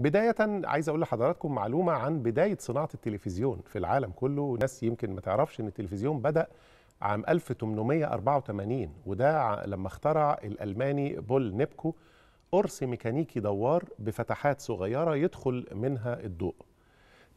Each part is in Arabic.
بداية عايز أقول لحضراتكم معلومة عن بداية صناعة التلفزيون في العالم كله ناس يمكن ما تعرفش أن التلفزيون بدأ عام 1884 وده لما اخترع الألماني بول نيبكو قرص ميكانيكي دوار بفتحات صغيرة يدخل منها الضوء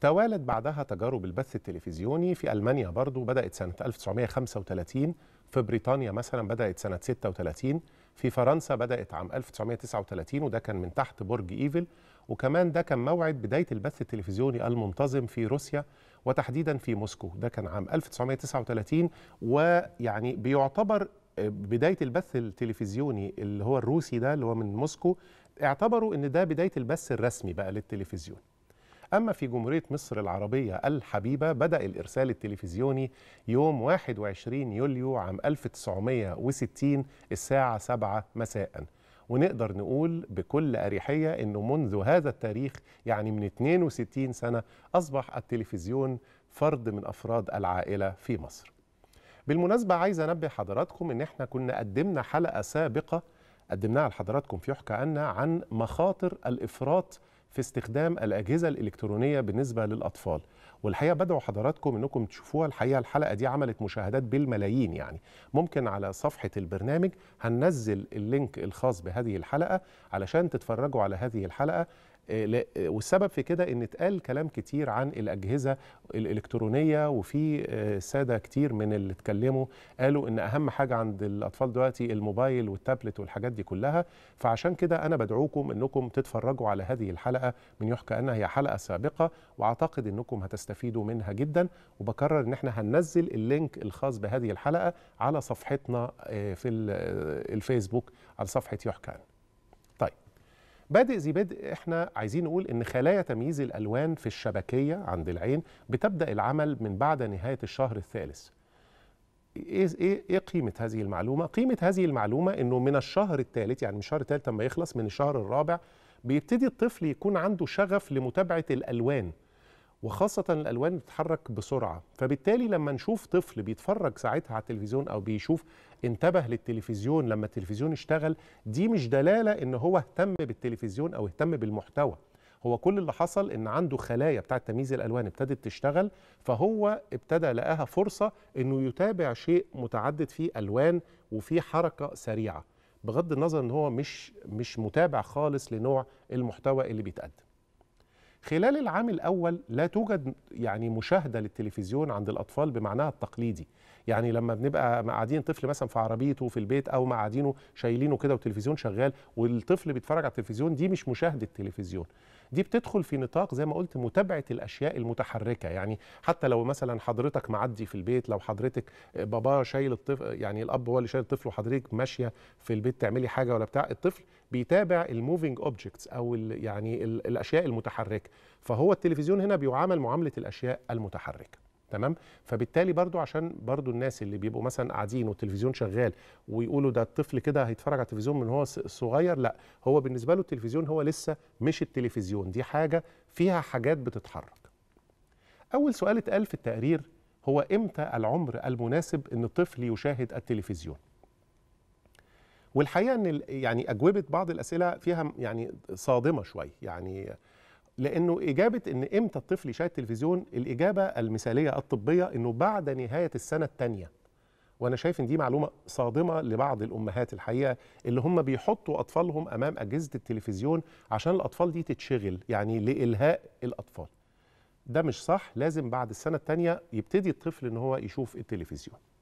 توالت بعدها تجارب البث التلفزيوني في ألمانيا برضو بدأت سنة 1935 في بريطانيا مثلا بدأت سنة 36 في فرنسا بدأت عام 1939 وده كان من تحت برج إيفل وكمان ده كان موعد بداية البث التلفزيوني المنتظم في روسيا وتحديدا في موسكو ده كان عام 1939 ويعني بيعتبر آه، بداية البث التلفزيوني اللي هو الروسي ده اللي هو من موسكو اعتبروا ان ده بداية البث الرسمي بقى للتلفزيون أما في جمهورية مصر العربية الحبيبة بدأ الإرسال التلفزيوني يوم 21 يوليو عام 1960 الساعة 7 مساءً ونقدر نقول بكل أريحية أنه منذ هذا التاريخ يعني من 62 سنة أصبح التلفزيون فرد من أفراد العائلة في مصر بالمناسبة عايز أنبه حضراتكم أن احنا كنا قدمنا حلقة سابقة قدمناها لحضراتكم في يحكى عن مخاطر الإفراط في استخدام الأجهزة الإلكترونية بالنسبة للأطفال والحقيقة بدعو حضراتكم أنكم تشوفوها الحقيقة الحلقة دي عملت مشاهدات بالملايين يعني ممكن على صفحة البرنامج هننزل اللينك الخاص بهذه الحلقة علشان تتفرجوا على هذه الحلقة آه، آه، والسبب في كده ان اتقال كلام كتير عن الاجهزه الالكترونيه وفي آه، ساده كتير من اللي اتكلموا قالوا ان اهم حاجه عند الاطفال دلوقتي الموبايل والتابلت والحاجات دي كلها فعشان كده انا بدعوكم انكم تتفرجوا على هذه الحلقه من يحكى انها هي حلقه سابقه واعتقد انكم هتستفيدوا منها جدا وبكرر ان احنا هننزل اللينك الخاص بهذه الحلقه على صفحتنا في الفيسبوك على صفحه يحكى بادئ ذي بدء احنا عايزين نقول ان خلايا تمييز الالوان في الشبكيه عند العين بتبدا العمل من بعد نهايه الشهر الثالث ايه ايه ايه قيمه هذه المعلومه قيمه هذه المعلومه انه من الشهر الثالث يعني من الشهر الثالث لما يخلص من الشهر الرابع بيبتدي الطفل يكون عنده شغف لمتابعه الالوان وخاصة الألوان بتتحرك بسرعة فبالتالي لما نشوف طفل بيتفرج ساعتها على التلفزيون أو بيشوف انتبه للتلفزيون لما التلفزيون اشتغل دي مش دلالة إن هو اهتم بالتلفزيون أو اهتم بالمحتوى هو كل اللي حصل ان عنده خلايا بتاعه تمييز الالوان ابتدت تشتغل فهو ابتدى لقاها فرصه انه يتابع شيء متعدد فيه الوان وفيه حركه سريعه بغض النظر ان هو مش مش متابع خالص لنوع المحتوى اللي بيتقدم خلال العام الأول لا توجد يعني مشاهدة للتلفزيون عند الأطفال بمعناها التقليدي يعني لما بنبقى قاعدين طفل مثلا في عربيته في البيت او قاعدينه شايلينه كده والتلفزيون شغال والطفل بيتفرج على التلفزيون دي مش مشاهده تلفزيون دي بتدخل في نطاق زي ما قلت متابعه الاشياء المتحركه يعني حتى لو مثلا حضرتك معدي في البيت لو حضرتك بابا شايل الطفل يعني الاب هو اللي شايل الطفل وحضرتك ماشيه في البيت تعملي حاجه ولا بتاع الطفل بيتابع الموفينج اوبجكتس او الـ يعني الـ الاشياء المتحركه فهو التلفزيون هنا بيعامل معامله الاشياء المتحركه تمام فبالتالي برضو عشان برضو الناس اللي بيبقوا مثلا قاعدين والتلفزيون شغال ويقولوا ده الطفل كده هيتفرج على التلفزيون من هو صغير لا هو بالنسبه له التلفزيون هو لسه مش التلفزيون دي حاجه فيها حاجات بتتحرك اول سؤال اتقال في التقرير هو امتى العمر المناسب ان الطفل يشاهد التلفزيون والحقيقه ان يعني اجوبه بعض الاسئله فيها يعني صادمه شوي يعني لانه اجابه ان امتى الطفل يشاهد تلفزيون الاجابه المثاليه الطبيه انه بعد نهايه السنه الثانيه وانا شايف ان دي معلومه صادمه لبعض الامهات الحقيقه اللي هم بيحطوا اطفالهم امام اجهزه التلفزيون عشان الاطفال دي تتشغل يعني لالهاء الاطفال ده مش صح لازم بعد السنه الثانيه يبتدي الطفل ان هو يشوف التلفزيون